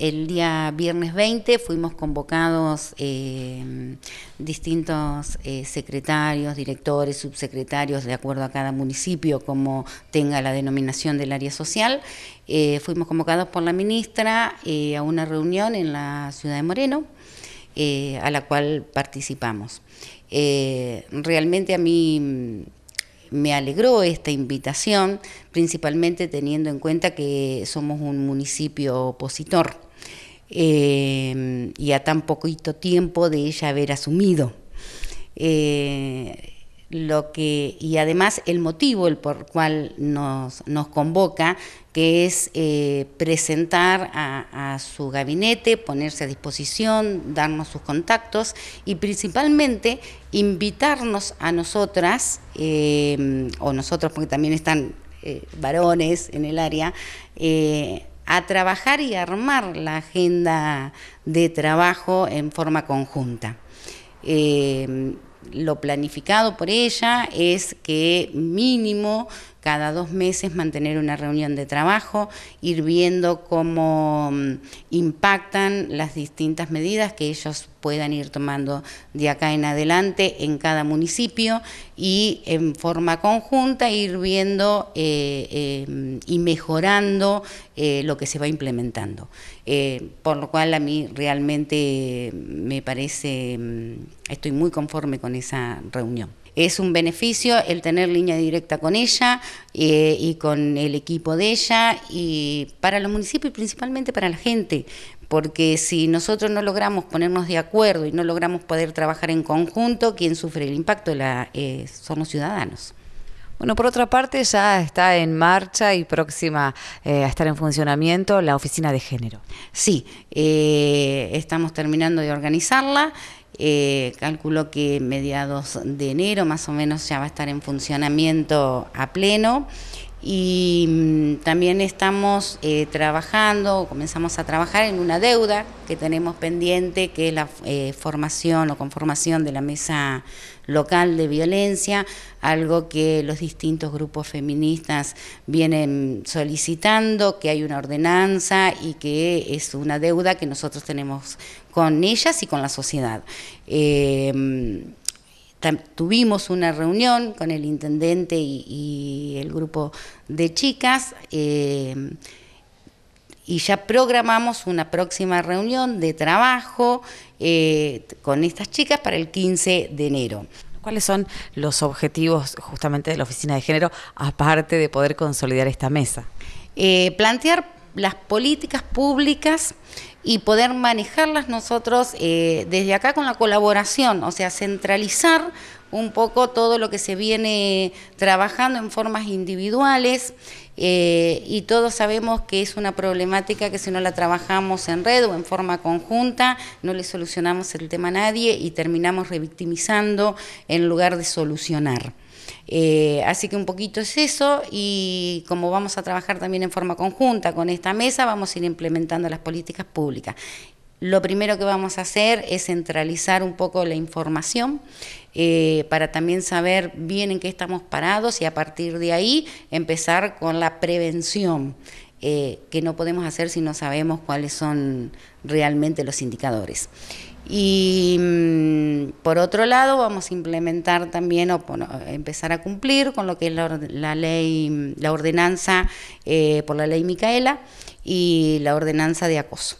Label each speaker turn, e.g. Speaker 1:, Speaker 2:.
Speaker 1: El día viernes 20 fuimos convocados eh, distintos eh, secretarios, directores, subsecretarios, de acuerdo a cada municipio, como tenga la denominación del área social. Eh, fuimos convocados por la ministra a una reunión en la ciudad de Moreno, a la cual participamos. realmente a mí me alegró esta invitación, principalmente teniendo en cuenta que somos un municipio opositor. Em, y a tan poquito tiempo de ella haber asumido. Eh, lo que, y además el motivo el por cual nos, nos convoca, que es eh, presentar a, su gabinete, ponerse a disposición, darnos sus contactos y principalmente invitarnos a nosotras, em, o nosotros porque también están eh, varones en el área, a trabajar y armar la agenda de trabajo en forma conjunta. Eh, lo planificado por ella es que mínimo cada dos meses mantener una reunión de trabajo, ir viendo cómo mm, impactan las distintas medidas que ellos puedan ir tomando de acá en adelante en cada municipio y en forma conjunta ir viendo eh, eh, y mejorando eh, lo que se va implementando. por lo cual a mí realmente me parece, mm, estoy muy conforme con esa reunión es un beneficio el tener línea directa con ella eh, y con el equipo de ella y para los municipios y principalmente para la gente, porque si nosotros no logramos ponernos de acuerdo y no logramos poder trabajar en conjunto, ¿quién sufre el impacto la, eh, son los ciudadanos. Bueno, por otra parte, ya está en marcha y próxima eh, a estar en funcionamiento la oficina de género. Sí, eh, estamos terminando de organizarla. Eh, calculo que mediados de enero más o menos ya va a estar en funcionamiento a pleno y mm, también estamos eh, trabajando, comenzamos a trabajar en una deuda que tenemos pendiente, que es la eh, formación o conformación de la mesa local de violencia, algo que los distintos grupos feministas vienen solicitando, que hay una ordenanza y que es una deuda que nosotros tenemos con ellas y con la sociedad. Eh, mm, tuvimos una reunión con el intendente y, el grupo de chicas eh, y ya programamos una próxima reunión de trabajo eh, con estas chicas para el 15 de enero. ¿Cuáles son los objetivos justamente de la Oficina de Género, aparte de poder consolidar esta mesa? Eh, plantear las políticas públicas y poder manejarlas nosotros eh, desde acá con la colaboración, o sea, centralizar un poco todo lo que se viene trabajando en formas individuales eh, y todos sabemos que es una problemática que si no la trabajamos en red o en forma conjunta, no le solucionamos el tema a nadie y terminamos revictimizando en lugar de solucionar. Eh, así que un poquito es eso y como vamos a trabajar también en forma conjunta con esta mesa, vamos a ir implementando las políticas públicas. Lo primero que vamos a hacer es centralizar un poco la información eh, para también saber bien en qué estamos parados y a partir de ahí empezar con la prevención. Eh, que no podemos hacer si no sabemos cuáles son realmente los indicadores. Y mm, por otro lado, vamos a implementar también o eh, empezar a cumplir con lo que es la, ley, mm, la ordenanza eh, por la ley Micaela y la ordenanza de acoso.